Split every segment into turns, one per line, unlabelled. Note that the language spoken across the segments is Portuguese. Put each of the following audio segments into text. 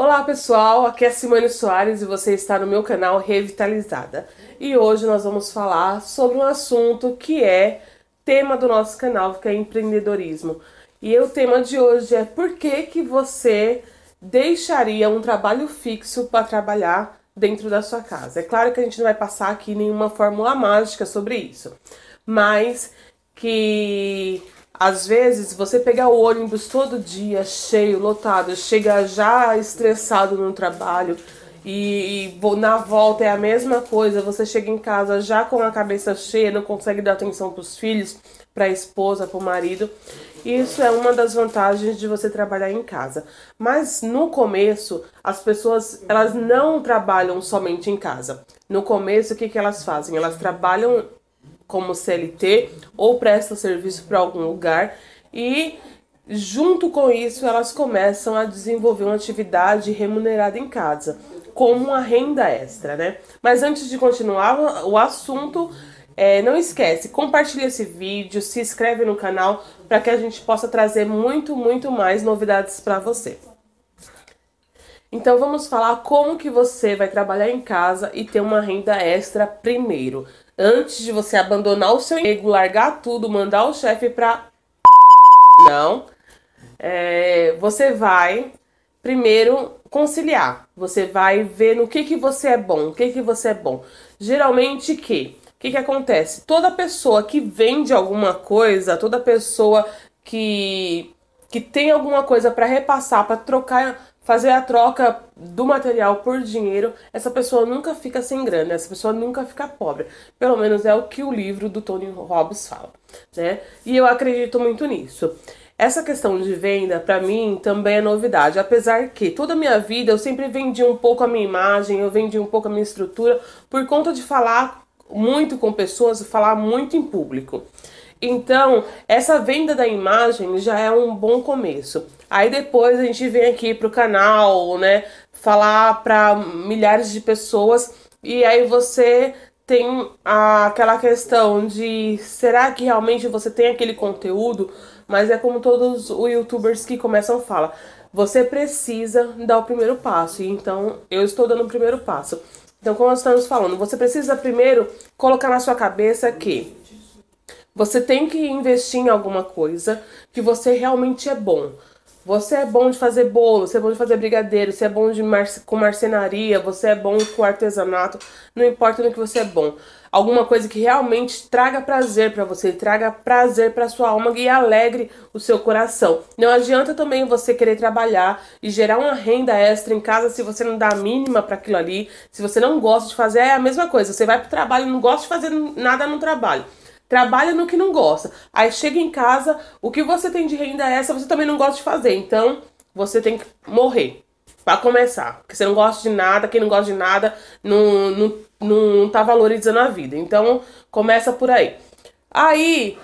Olá pessoal, aqui é Simone Soares e você está no meu canal Revitalizada. E hoje nós vamos falar sobre um assunto que é tema do nosso canal, que é empreendedorismo. E o tema de hoje é por que, que você deixaria um trabalho fixo para trabalhar dentro da sua casa. É claro que a gente não vai passar aqui nenhuma fórmula mágica sobre isso, mas que às vezes, você pegar o ônibus todo dia cheio, lotado, chega já estressado no trabalho e, e na volta é a mesma coisa, você chega em casa já com a cabeça cheia, não consegue dar atenção para os filhos, para a esposa, para o marido. Isso é uma das vantagens de você trabalhar em casa. Mas no começo, as pessoas elas não trabalham somente em casa. No começo, o que, que elas fazem? Elas trabalham como CLT ou presta serviço para algum lugar e junto com isso elas começam a desenvolver uma atividade remunerada em casa, como uma renda extra, né? Mas antes de continuar o assunto, é, não esquece, compartilhe esse vídeo, se inscreve no canal para que a gente possa trazer muito, muito mais novidades para você. Então vamos falar como que você vai trabalhar em casa e ter uma renda extra primeiro, antes de você abandonar o seu emprego, largar tudo, mandar o chefe pra não. É, você vai primeiro conciliar. Você vai ver no que que você é bom, o que que você é bom. Geralmente que o que, que acontece? Toda pessoa que vende alguma coisa, toda pessoa que que tem alguma coisa para repassar, para trocar fazer a troca do material por dinheiro, essa pessoa nunca fica sem grana, essa pessoa nunca fica pobre. Pelo menos é o que o livro do Tony Robbins fala, né? E eu acredito muito nisso. Essa questão de venda, para mim, também é novidade. Apesar que toda a minha vida eu sempre vendi um pouco a minha imagem, eu vendi um pouco a minha estrutura, por conta de falar muito com pessoas, falar muito em público. Então, essa venda da imagem já é um bom começo. Aí depois a gente vem aqui pro canal, né? Falar pra milhares de pessoas e aí você tem aquela questão de será que realmente você tem aquele conteúdo? Mas é como todos os youtubers que começam falam. Você precisa dar o primeiro passo. Então, eu estou dando o primeiro passo. Então, como nós estamos falando, você precisa primeiro colocar na sua cabeça que você tem que investir em alguma coisa que você realmente é bom. Você é bom de fazer bolo, você é bom de fazer brigadeiro, você é bom de mar com marcenaria, você é bom com artesanato, não importa no que você é bom. Alguma coisa que realmente traga prazer para você, traga prazer para sua alma e alegre o seu coração. Não adianta também você querer trabalhar e gerar uma renda extra em casa se você não dá a mínima para aquilo ali, se você não gosta de fazer, é a mesma coisa. Você vai para o trabalho e não gosta de fazer nada no trabalho trabalha no que não gosta. Aí chega em casa, o que você tem de renda é essa você também não gosta de fazer. Então, você tem que morrer para começar. Porque você não gosta de nada, quem não gosta de nada não, não, não tá valorizando a vida. Então, começa por aí. Aí,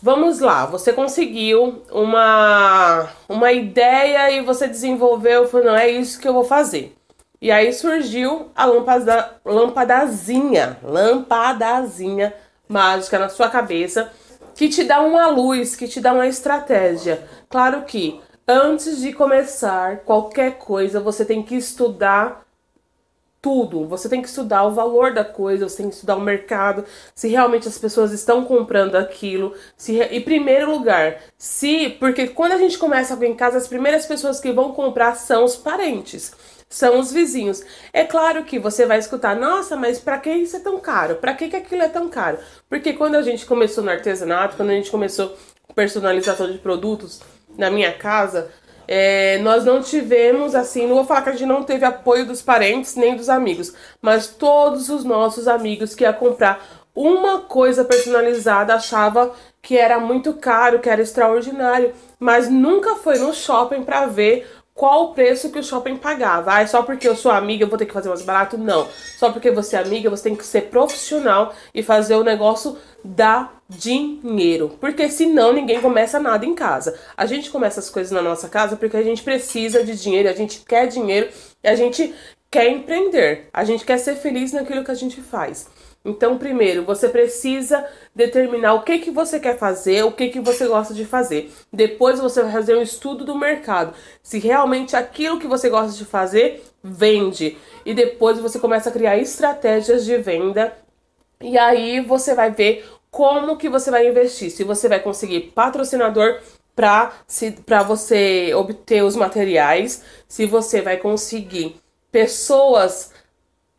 vamos lá, você conseguiu uma, uma ideia e você desenvolveu, falou, não, é isso que eu vou fazer. E aí surgiu a lâmpada, lâmpadazinha, lâmpadazinha mágica na sua cabeça que te dá uma luz, que te dá uma estratégia. Claro que antes de começar qualquer coisa, você tem que estudar tudo. Você tem que estudar o valor da coisa, você tem que estudar o mercado, se realmente as pessoas estão comprando aquilo. Se re... E primeiro lugar, se. Porque quando a gente começa algo em casa, as primeiras pessoas que vão comprar são os parentes são os vizinhos. É claro que você vai escutar, nossa, mas para que isso é tão caro? Para que, que aquilo é tão caro? Porque quando a gente começou no artesanato, quando a gente começou personalização de produtos na minha casa, é, nós não tivemos, assim, não vou falar que a gente não teve apoio dos parentes nem dos amigos, mas todos os nossos amigos que ia comprar uma coisa personalizada achava que era muito caro, que era extraordinário, mas nunca foi no shopping para ver qual o preço que o shopping pagava. Ah, é só porque eu sou amiga eu vou ter que fazer mais barato? Não. Só porque você é amiga, você tem que ser profissional e fazer o negócio dar dinheiro. Porque senão ninguém começa nada em casa. A gente começa as coisas na nossa casa porque a gente precisa de dinheiro, a gente quer dinheiro, e a gente quer empreender, a gente quer ser feliz naquilo que a gente faz. Então, primeiro, você precisa determinar o que, que você quer fazer, o que, que você gosta de fazer. Depois, você vai fazer um estudo do mercado, se realmente aquilo que você gosta de fazer vende. E depois, você começa a criar estratégias de venda. E aí, você vai ver como que você vai investir, se você vai conseguir patrocinador para você obter os materiais, se você vai conseguir pessoas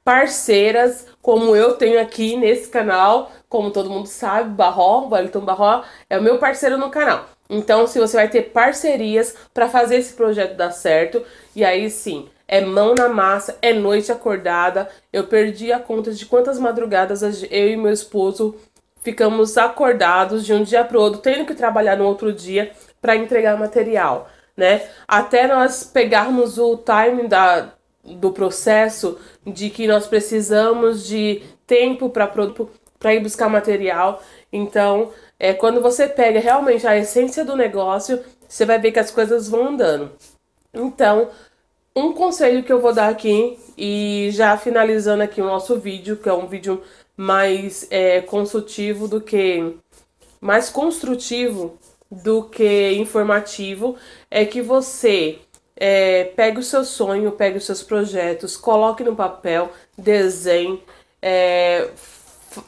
parceiras, como eu tenho aqui nesse canal, como todo mundo sabe, Barró, Wellington Barró é o meu parceiro no canal. Então, se você vai ter parcerias para fazer esse projeto dar certo, e aí sim, é mão na massa, é noite acordada. Eu perdi a conta de quantas madrugadas eu e meu esposo ficamos acordados de um dia para outro, tendo que trabalhar no outro dia para entregar material, né? Até nós pegarmos o timing da do processo de que nós precisamos de tempo para ir buscar material. Então, é, quando você pega realmente a essência do negócio, você vai ver que as coisas vão andando. Então, um conselho que eu vou dar aqui, e já finalizando aqui o nosso vídeo, que é um vídeo mais é, consultivo do que. mais construtivo do que informativo, é que você é, pegue o seu sonho, pegue os seus projetos, coloque no papel, desenhe, é,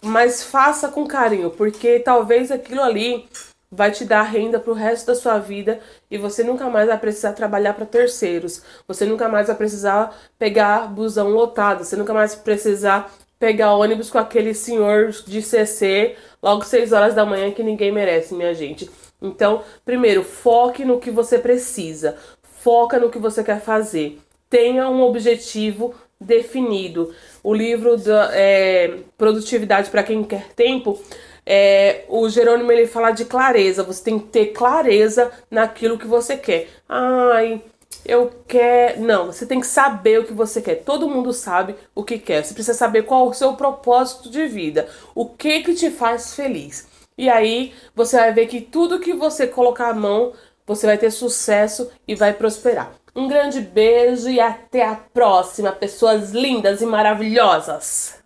mas faça com carinho, porque talvez aquilo ali vai te dar renda para o resto da sua vida e você nunca mais vai precisar trabalhar para terceiros. Você nunca mais vai precisar pegar busão lotado, você nunca mais vai precisar pegar ônibus com aquele senhor de CC logo 6 horas da manhã que ninguém merece, minha gente. Então, primeiro, foque no que você precisa foca no que você quer fazer. Tenha um objetivo definido. O livro da é, Produtividade para quem quer tempo, é, o Jerônimo ele fala de clareza. Você tem que ter clareza naquilo que você quer. Ai, eu quero. Não, você tem que saber o que você quer. Todo mundo sabe o que quer. Você precisa saber qual é o seu propósito de vida. O que que te faz feliz. E aí você vai ver que tudo que você colocar a mão você vai ter sucesso e vai prosperar. Um grande beijo e até a próxima, pessoas lindas e maravilhosas!